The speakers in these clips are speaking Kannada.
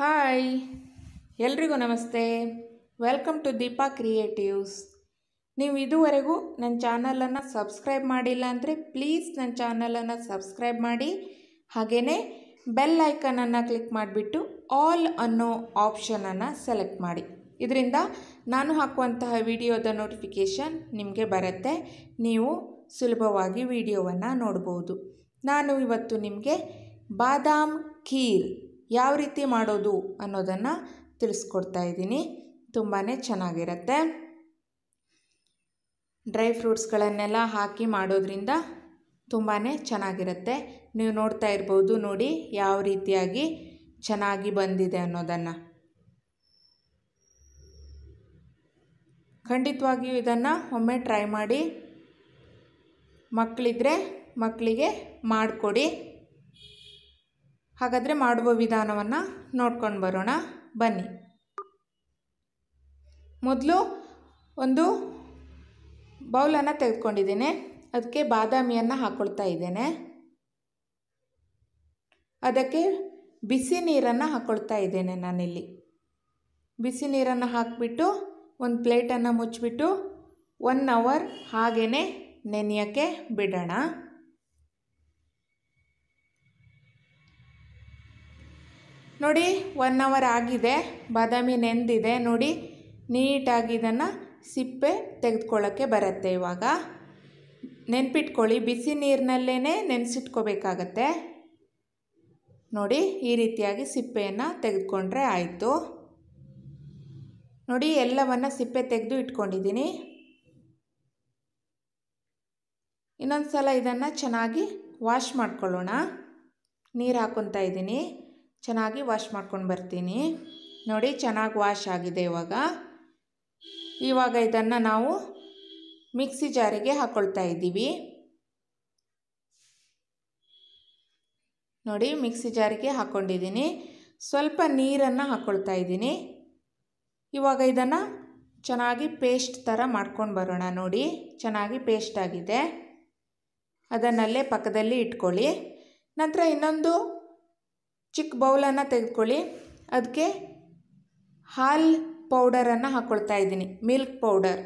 ಹಾಯ್ ಎಲ್ರಿಗೂ ನಮಸ್ತೆ ವೆಲ್ಕಮ್ ಟು ದೀಪಾ ಕ್ರಿಯೇಟಿವ್ಸ್ ನೀವು ಇದುವರೆಗೂ ನನ್ನ ಚಾನಲನ್ನು ಸಬ್ಸ್ಕ್ರೈಬ್ ಮಾಡಿಲ್ಲ ಅಂದರೆ ಪ್ಲೀಸ್ ನನ್ನ ಚಾನಲನ್ನು ಸಬ್ಸ್ಕ್ರೈಬ್ ಮಾಡಿ ಹಾಗೆಯೇ ಬೆಲ್ ಐಕನನ್ನು ಕ್ಲಿಕ್ ಮಾಡಿಬಿಟ್ಟು ಆಲ್ ಅನ್ನೋ ಆಪ್ಷನನ್ನು ಸೆಲೆಕ್ಟ್ ಮಾಡಿ ಇದರಿಂದ ನಾನು ಹಾಕುವಂತಹ ವಿಡಿಯೋದ ನೋಟಿಫಿಕೇಷನ್ ನಿಮಗೆ ಬರುತ್ತೆ ನೀವು ಸುಲಭವಾಗಿ ವಿಡಿಯೋವನ್ನು ನೋಡ್ಬೋದು ನಾನು ಇವತ್ತು ನಿಮಗೆ ಬಾದಾಮ್ ಖೀರ್ ಯಾವ ರೀತಿ ಮಾಡೋದು ಅನ್ನೋದನ್ನು ತಿಳಿಸ್ಕೊಡ್ತಾ ಇದ್ದೀನಿ ತುಂಬಾ ಚೆನ್ನಾಗಿರುತ್ತೆ ಡ್ರೈ ಫ್ರೂಟ್ಸ್ಗಳನ್ನೆಲ್ಲ ಹಾಕಿ ಮಾಡೋದ್ರಿಂದ ತುಂಬಾ ಚೆನ್ನಾಗಿರುತ್ತೆ ನೀವು ನೋಡ್ತಾ ಇರ್ಬೋದು ನೋಡಿ ಯಾವ ರೀತಿಯಾಗಿ ಚೆನ್ನಾಗಿ ಬಂದಿದೆ ಅನ್ನೋದನ್ನು ಖಂಡಿತವಾಗಿಯೂ ಇದನ್ನು ಒಮ್ಮೆ ಟ್ರೈ ಮಾಡಿ ಮಕ್ಕಳಿದ್ರೆ ಮಕ್ಕಳಿಗೆ ಮಾಡಿಕೊಡಿ ಹಾಗಾದರೆ ಮಾಡುವ ವಿಧಾನವನ್ನು ನೋಡ್ಕೊಂಡು ಬರೋಣ ಬನ್ನಿ ಮೊದಲು ಒಂದು ಬೌಲನ್ನು ತೆಗೆದುಕೊಂಡಿದ್ದೇನೆ ಅದಕ್ಕೆ ಬಾದಾಮಿಯನ್ನು ಹಾಕ್ಕೊಳ್ತಾ ಇದ್ದೇನೆ ಅದಕ್ಕೆ ಬಿಸಿ ನೀರನ್ನು ಹಾಕ್ಕೊಳ್ತಾ ಇದ್ದೇನೆ ನಾನಿಲ್ಲಿ ಬಿಸಿ ನೀರನ್ನು ಹಾಕಿಬಿಟ್ಟು ಒಂದು ಪ್ಲೇಟನ್ನು ಮುಚ್ಚಿಬಿಟ್ಟು ಒನ್ ಅವರ್ ಹಾಗೆಯೇ ನೆನೆಯೋಕ್ಕೆ ಬಿಡೋಣ ನೋಡಿ ಒನ್ ಅವರ್ ಆಗಿದೆ ಬಾದಾಮಿ ನೆಂದಿದೆ ನೋಡಿ ನೀಟಾಗಿ ಇದನ್ನು ಸಿಪ್ಪೆ ತೆಗೆದುಕೊಳ್ಳೋಕ್ಕೆ ಬರುತ್ತೆ ಇವಾಗ ನೆನ್ಪಿಟ್ಕೊಳ್ಳಿ ಬಿಸಿ ನೀರಿನಲ್ಲೇ ನೆನೆಸಿಟ್ಕೋಬೇಕಾಗತ್ತೆ ನೋಡಿ ಈ ರೀತಿಯಾಗಿ ಸಿಪ್ಪೆಯನ್ನು ತೆಗೆದುಕೊಂಡ್ರೆ ಆಯಿತು ನೋಡಿ ಎಲ್ಲವನ್ನು ಸಿಪ್ಪೆ ತೆಗೆದು ಇಟ್ಕೊಂಡಿದ್ದೀನಿ ಇನ್ನೊಂದು ಸಲ ಇದನ್ನು ಚೆನ್ನಾಗಿ ವಾಶ್ ಮಾಡ್ಕೊಳ್ಳೋಣ ನೀರು ಹಾಕ್ಕೊತಾ ಇದ್ದೀನಿ ಚೆನ್ನಾಗಿ ವಾಶ್ ಮಾಡ್ಕೊಂಡು ಬರ್ತೀನಿ ನೋಡಿ ಚೆನ್ನಾಗಿ ವಾಶ್ ಆಗಿದೆ ಇವಾಗ ಇವಾಗ ಇದನ್ನು ನಾವು ಮಿಕ್ಸಿ ಜಾರಿಗೆ ಹಾಕ್ಕೊಳ್ತಾ ಇದ್ದೀವಿ ನೋಡಿ ಮಿಕ್ಸಿ ಜಾರಿಗೆ ಹಾಕ್ಕೊಂಡಿದ್ದೀನಿ ಸ್ವಲ್ಪ ನೀರನ್ನು ಹಾಕ್ಕೊಳ್ತಾ ಇದ್ದೀನಿ ಇವಾಗ ಇದನ್ನು ಚೆನ್ನಾಗಿ ಪೇಸ್ಟ್ ಥರ ಮಾಡ್ಕೊಂಡು ಬರೋಣ ನೋಡಿ ಚೆನ್ನಾಗಿ ಪೇಸ್ಟ್ ಆಗಿದೆ ಅದನ್ನಲ್ಲೇ ಪಕ್ಕದಲ್ಲಿ ಇಟ್ಕೊಳ್ಳಿ ನಂತರ ಇನ್ನೊಂದು ಚಿಕ್ಕ ಬೌಲನ್ನು ತೆಗೆದುಕೊಳ್ಳಿ ಅದಕ್ಕೆ ಹಾಲು ಪೌಡರನ್ನು ಹಾಕ್ಕೊಳ್ತಾ ಇದ್ದೀನಿ ಮಿಲ್ಕ್ ಪೌಡರ್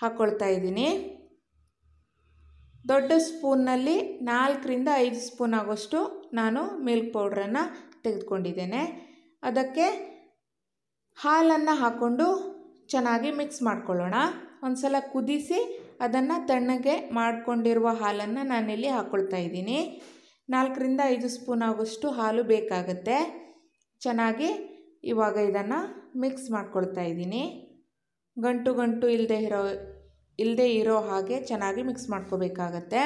ಹಾಕ್ಕೊಳ್ತಾ ಇದ್ದೀನಿ ದೊಡ್ಡ ಸ್ಪೂನ್ನಲ್ಲಿ ನಾಲ್ಕರಿಂದ ಐದು ಸ್ಪೂನ್ ಆಗೋಷ್ಟು ನಾನು ಮಿಲ್ಕ್ ಪೌಡ್ರನ್ನು ತೆಗೆದುಕೊಂಡಿದ್ದೇನೆ ಅದಕ್ಕೆ ಹಾಲನ್ನು ಹಾಕ್ಕೊಂಡು ಚೆನ್ನಾಗಿ ಮಿಕ್ಸ್ ಮಾಡ್ಕೊಳ್ಳೋಣ ಒಂದು ಸಲ ಕುದಿಸಿ ಅದನ್ನು ತಣ್ಣಗೆ ಮಾಡಿಕೊಂಡಿರುವ ಹಾಲನ್ನು ನಾನಿಲ್ಲಿ ಹಾಕ್ಕೊಳ್ತಾ ಇದ್ದೀನಿ ನಾಲ್ಕರಿಂದ ಐದು ಸ್ಪೂನ್ ಆಗುವಷ್ಟು ಹಾಲು ಬೇಕಾಗುತ್ತೆ ಚೆನ್ನಾಗಿ ಇವಾಗ ಇದನ್ನು ಮಿಕ್ಸ್ ಮಾಡ್ಕೊಳ್ತಾ ಇದ್ದೀನಿ ಗಂಟು ಗಂಟು ಇಲ್ಲದೆ ಇರೋ ಇಲ್ಲದೆ ಇರೋ ಹಾಗೆ ಚೆನ್ನಾಗಿ ಮಿಕ್ಸ್ ಮಾಡ್ಕೋಬೇಕಾಗತ್ತೆ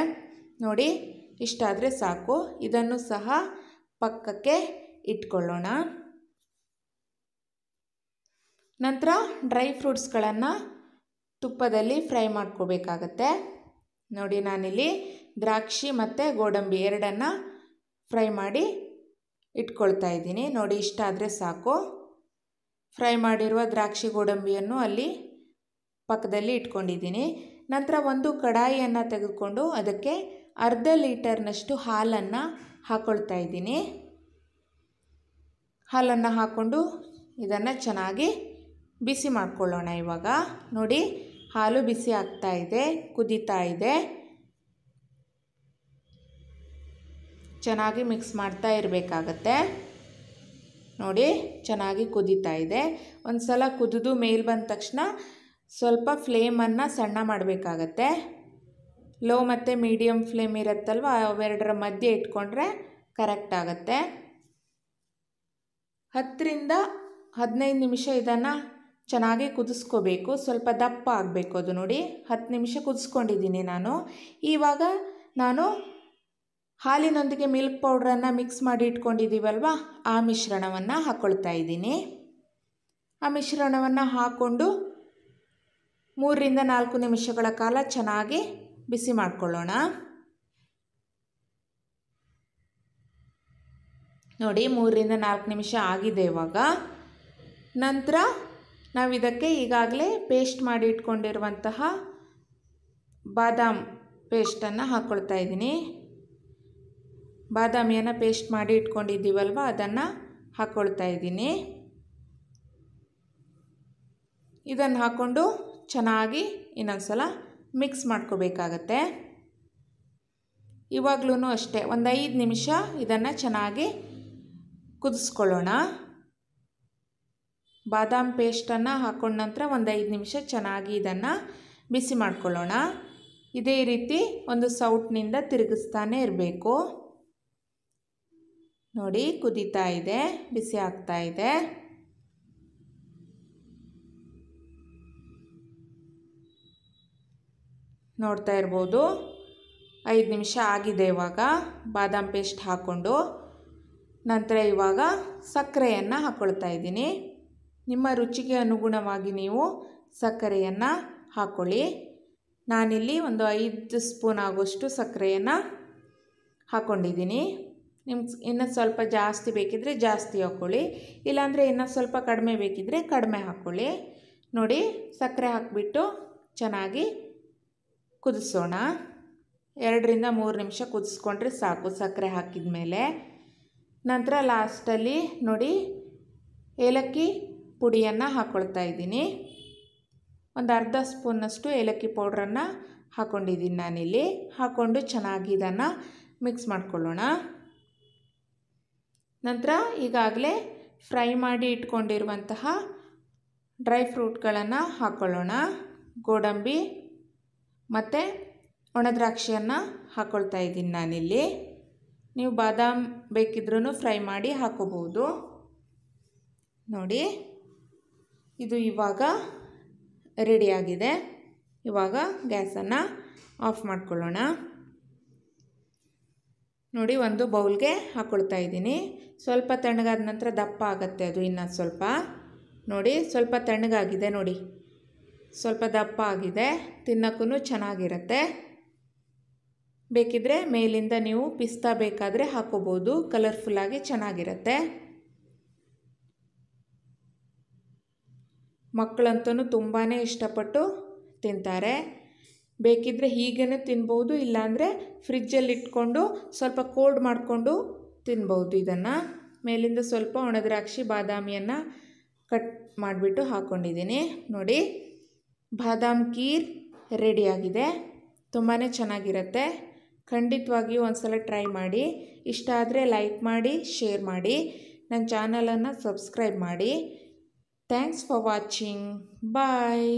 ನೋಡಿ ಇಷ್ಟಾದರೆ ಸಾಕು ಇದನ್ನು ಸಹ ಪಕ್ಕಕ್ಕೆ ಇಟ್ಕೊಳ್ಳೋಣ ನಂತರ ಡ್ರೈ ಫ್ರೂಟ್ಸ್ಗಳನ್ನು ತುಪ್ಪದಲ್ಲಿ ಫ್ರೈ ಮಾಡ್ಕೋಬೇಕಾಗತ್ತೆ ನೋಡಿ ನಾನಿಲ್ಲಿ ದ್ರಾಕ್ಷಿ ಮತ್ತು ಗೋಡಂಬಿ ಎರಡನ್ನು ಫ್ರೈ ಮಾಡಿ ಇಟ್ಕೊಳ್ತಾ ಇದ್ದೀನಿ ನೋಡಿ ಇಷ್ಟ ಆದರೆ ಸಾಕು ಫ್ರೈ ಮಾಡಿರುವ ದ್ರಾಕ್ಷಿ ಗೋಡಂಬಿಯನ್ನು ಅಲ್ಲಿ ಪಕ್ಕದಲ್ಲಿ ಇಟ್ಕೊಂಡಿದ್ದೀನಿ ನಂತರ ಒಂದು ಕಡಾಯಿಯನ್ನು ತೆಗೆದುಕೊಂಡು ಅದಕ್ಕೆ ಅರ್ಧ ಲೀಟರ್ನಷ್ಟು ಹಾಲನ್ನು ಹಾಕ್ಕೊಳ್ತಾ ಇದ್ದೀನಿ ಹಾಲನ್ನು ಹಾಕ್ಕೊಂಡು ಇದನ್ನು ಚೆನ್ನಾಗಿ ಬಿಸಿ ಮಾಡಿಕೊಳ್ಳೋಣ ಇವಾಗ ನೋಡಿ ಹಾಲು ಬಿಸಿ ಆಗ್ತಾ ಇದೆ ಕುದೀತಾ ಇದೆ ಚೆನ್ನಾಗಿ ಮಿಕ್ಸ್ ಮಾಡ್ತಾ ಇರಬೇಕಾಗತ್ತೆ ನೋಡಿ ಚೆನ್ನಾಗಿ ಕುದೀತಾ ಇದೆ ಒಂದು ಸಲ ಕುದಿದು ಮೇಲೆ ಬಂದ ತಕ್ಷಣ ಸ್ವಲ್ಪ ಫ್ಲೇಮನ್ನು ಸಣ್ಣ ಮಾಡಬೇಕಾಗತ್ತೆ ಲೋ ಮತ್ತು ಮೀಡಿಯಮ್ ಫ್ಲೇಮ್ ಇರುತ್ತಲ್ವ ಅವೆರಡರ ಮಧ್ಯೆ ಇಟ್ಕೊಂಡ್ರೆ ಕರೆಕ್ಟ್ ಆಗುತ್ತೆ ಹತ್ತರಿಂದ ಹದಿನೈದು ನಿಮಿಷ ಇದನ್ನು ಚೆನ್ನಾಗಿ ಕುದಿಸ್ಕೋಬೇಕು ಸ್ವಲ್ಪ ದಪ್ಪ ಆಗಬೇಕು ಅದು ನೋಡಿ ಹತ್ತು ನಿಮಿಷ ಕುದಿಸ್ಕೊಂಡಿದ್ದೀನಿ ನಾನು ಇವಾಗ ನಾನು ಹಾಲಿನೊಂದಿಗೆ ಮಿಲ್ಕ್ ಪೌಡ್ರನ್ನು ಮಿಕ್ಸ್ ಮಾಡಿ ಇಟ್ಕೊಂಡಿದ್ದೀವಲ್ವಾ ಆ ಮಿಶ್ರಣವನ್ನು ಹಾಕ್ಕೊಳ್ತಾ ಇದ್ದೀನಿ ಆ ಮಿಶ್ರಣವನ್ನು ಹಾಕ್ಕೊಂಡು ಮೂರರಿಂದ ನಾಲ್ಕು ನಿಮಿಷಗಳ ಕಾಲ ಚೆನ್ನಾಗಿ ಬಿಸಿ ಮಾಡಿಕೊಳ್ಳೋಣ ನೋಡಿ ಮೂರರಿಂದ ನಾಲ್ಕು ನಿಮಿಷ ಆಗಿದೆ ಇವಾಗ ನಂತರ ನಾವು ಇದಕ್ಕೆ ಈಗಾಗಲೇ ಪೇಸ್ಟ್ ಮಾಡಿ ಇಟ್ಕೊಂಡಿರುವಂತಹ ಬಾದಾಮ್ ಪೇಸ್ಟನ್ನು ಹಾಕ್ಕೊಳ್ತಾ ಇದ್ದೀನಿ ಬಾದಾಮಿಯನ್ನು ಪೇಸ್ಟ್ ಮಾಡಿ ಇಟ್ಕೊಂಡಿದ್ದೀವಲ್ವ ಅದನ್ನು ಹಾಕ್ಕೊಳ್ತಾ ಇದ್ದೀನಿ ಇದನ್ನು ಹಾಕ್ಕೊಂಡು ಚೆನ್ನಾಗಿ ಇನ್ನೊಂದು ಸಲ ಮಿಕ್ಸ್ ಮಾಡ್ಕೋಬೇಕಾಗತ್ತೆ ಇವಾಗಲೂ ಅಷ್ಟೇ ಒಂದು ಐದು ನಿಮಿಷ ಇದನ್ನು ಚೆನ್ನಾಗಿ ಕುದಿಸ್ಕೊಳ್ಳೋಣ ಬಾದಾಮ್ ಪೇಸ್ಟನ್ನು ಹಾಕೊಂಡ ನಂತರ ಒಂದು ಐದು ನಿಮಿಷ ಚೆನ್ನಾಗಿ ಇದನ್ನು ಬಿಸಿ ಮಾಡ್ಕೊಳ್ಳೋಣ ಇದೇ ರೀತಿ ಒಂದು ಸೌಟ್ನಿಂದ ತಿರುಗಿಸ್ತಾನೆ ಇರಬೇಕು ನೋಡಿ ಕುದೀತಾ ಇದೆ ಬಿಸಿ ಆಗ್ತಾ ಇದೆ ನೋಡ್ತಾ ಇರ್ಬೋದು ಐದು ನಿಮಿಷ ಆಗಿದೆ ಇವಾಗ ಬಾದಾಮ್ ಪೇಸ್ಟ್ ಹಾಕ್ಕೊಂಡು ನಂತರ ಇವಾಗ ಸಕ್ಕರೆಯನ್ನು ಹಾಕ್ಕೊಳ್ತಾ ಇದ್ದೀನಿ ನಿಮ್ಮ ರುಚಿಗೆ ಅನುಗುಣವಾಗಿ ನೀವು ಸಕ್ಕರೆಯನ್ನು ಹಾಕ್ಕೊಳ್ಳಿ ನಾನಿಲ್ಲಿ ಒಂದು ಐದು ಸ್ಪೂನ್ ಆಗೋಷ್ಟು ಸಕ್ಕರೆಯನ್ನು ಹಾಕ್ಕೊಂಡಿದ್ದೀನಿ ನಿಮ್ಗೆ ಇನ್ನೂ ಸ್ವಲ್ಪ ಜಾಸ್ತಿ ಬೇಕಿದ್ದರೆ ಜಾಸ್ತಿ ಹಾಕ್ಕೊಳ್ಳಿ ಇಲ್ಲಾಂದರೆ ಇನ್ನೂ ಸ್ವಲ್ಪ ಕಡಿಮೆ ಬೇಕಿದ್ದರೆ ಕಡಿಮೆ ಹಾಕ್ಕೊಳ್ಳಿ ನೋಡಿ ಸಕ್ಕರೆ ಹಾಕಿಬಿಟ್ಟು ಚೆನ್ನಾಗಿ ಕುದಿಸೋಣ ಎರಡರಿಂದ ಮೂರು ನಿಮಿಷ ಕುದಿಸ್ಕೊಂಡ್ರೆ ಸಾಕು ಸಕ್ಕರೆ ಹಾಕಿದ ಮೇಲೆ ನಂತರ ಲಾಸ್ಟಲ್ಲಿ ನೋಡಿ ಏಲಕ್ಕಿ ಪುಡಿಯನ್ನು ಹಾಕ್ಕೊಳ್ತಾ ಇದ್ದೀನಿ ಒಂದು ಅರ್ಧ ಸ್ಪೂನಷ್ಟು ಏಲಕ್ಕಿ ಪೌಡ್ರನ್ನು ಹಾಕ್ಕೊಂಡಿದ್ದೀನಿ ನಾನಿಲ್ಲಿ ಹಾಕ್ಕೊಂಡು ಚೆನ್ನಾಗಿ ಇದನ್ನು ಮಿಕ್ಸ್ ಮಾಡ್ಕೊಳ್ಳೋಣ ನಂತರ ಈಗಾಗಲೇ ಫ್ರೈ ಮಾಡಿ ಇಟ್ಕೊಂಡಿರುವಂತಹ ಡ್ರೈ ಫ್ರೂಟ್ಗಳನ್ನು ಹಾಕ್ಕೊಳ್ಳೋಣ ಗೋಡಂಬಿ ಮತ್ತು ಒಣದ್ರಾಕ್ಷಿಯನ್ನು ಹಾಕ್ಕೊಳ್ತಾ ಇದ್ದೀನಿ ನಾನಿಲ್ಲಿ ನೀವು ಬಾದಾಮ್ ಬೇಕಿದ್ರೂ ಫ್ರೈ ಮಾಡಿ ಹಾಕೋಬಹುದು ನೋಡಿ ಇದು ಇವಾಗ ರೆಡಿಯಾಗಿದೆ ಇವಾಗ ಗ್ಯಾಸನ್ನು ಆಫ್ ಮಾಡ್ಕೊಳ್ಳೋಣ ನೋಡಿ ಒಂದು ಬೌಲ್ಗೆ ಹಾಕ್ಕೊಳ್ತಾ ಇದ್ದೀನಿ ಸ್ವಲ್ಪ ತಣ್ಣಗಾದ ನಂತರ ದಪ್ಪ ಆಗುತ್ತೆ ಅದು ಇನ್ನು ಸ್ವಲ್ಪ ನೋಡಿ ಸ್ವಲ್ಪ ತಣ್ಣಗಾಗಿದೆ ನೋಡಿ ಸ್ವಲ್ಪ ದಪ್ಪ ಆಗಿದೆ ತಿನ್ನೋಕ್ಕೂ ಚೆನ್ನಾಗಿರುತ್ತೆ ಬೇಕಿದ್ರೆ ಮೇಲಿಂದ ನೀವು ಪಿಸ್ತಾ ಬೇಕಾದರೆ ಹಾಕೋಬೋದು ಕಲರ್ಫುಲ್ಲಾಗಿ ಚೆನ್ನಾಗಿರುತ್ತೆ ಮಕ್ಕಳಂತೂ ತುಂಬಾ ಇಷ್ಟಪಟ್ಟು ತಿಂತಾರೆ ಬೇಕಿದ್ದರೆ ಹೀಗೇ ತಿನ್ಬೋದು ಇಲ್ಲಾಂದರೆ ಫ್ರಿಜ್ಜಲ್ಲಿ ಇಟ್ಕೊಂಡು ಸ್ವಲ್ಪ ಕೋಲ್ಡ್ ಮಾಡಿಕೊಂಡು ತಿನ್ಬೋದು ಇದನ್ನು ಮೇಲಿಂದ ಸ್ವಲ್ಪ ಒಣದ್ರಾಕ್ಷಿ ಬಾದಾಮಿಯನ್ನು ಕಟ್ ಮಾಡಿಬಿಟ್ಟು ಹಾಕ್ಕೊಂಡಿದ್ದೀನಿ ನೋಡಿ ಬಾದಾಮ್ ಕೀರ್ ರೆಡಿಯಾಗಿದೆ ತುಂಬಾ ಚೆನ್ನಾಗಿರುತ್ತೆ ಖಂಡಿತವಾಗಿಯೂ ಒಂದು ಸಲ ಟ್ರೈ ಮಾಡಿ ಇಷ್ಟ ಆದರೆ ಲೈಕ್ ಮಾಡಿ ಶೇರ್ ಮಾಡಿ ನನ್ನ ಚಾನಲನ್ನು ಸಬ್ಸ್ಕ್ರೈಬ್ ಮಾಡಿ ಥ್ಯಾಂಕ್ಸ್ ಫಾರ್ ವಾಚಿಂಗ್ ಬಾಯ್